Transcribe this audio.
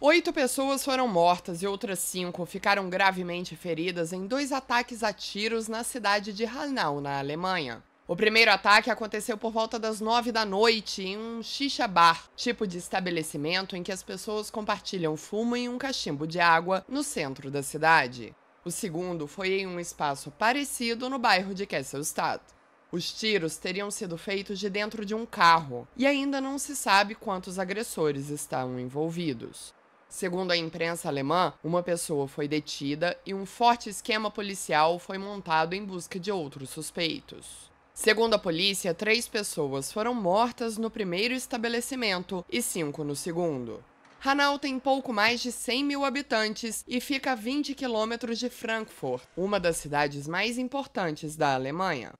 Oito pessoas foram mortas e outras cinco ficaram gravemente feridas em dois ataques a tiros na cidade de Hanau, na Alemanha. O primeiro ataque aconteceu por volta das nove da noite em um shisha bar, tipo de estabelecimento em que as pessoas compartilham fumo e um cachimbo de água no centro da cidade. O segundo foi em um espaço parecido no bairro de Kesselstadt. Os tiros teriam sido feitos de dentro de um carro e ainda não se sabe quantos agressores estão envolvidos. Segundo a imprensa alemã, uma pessoa foi detida e um forte esquema policial foi montado em busca de outros suspeitos. Segundo a polícia, três pessoas foram mortas no primeiro estabelecimento e cinco no segundo. Hanau tem pouco mais de 100 mil habitantes e fica a 20 quilômetros de Frankfurt, uma das cidades mais importantes da Alemanha.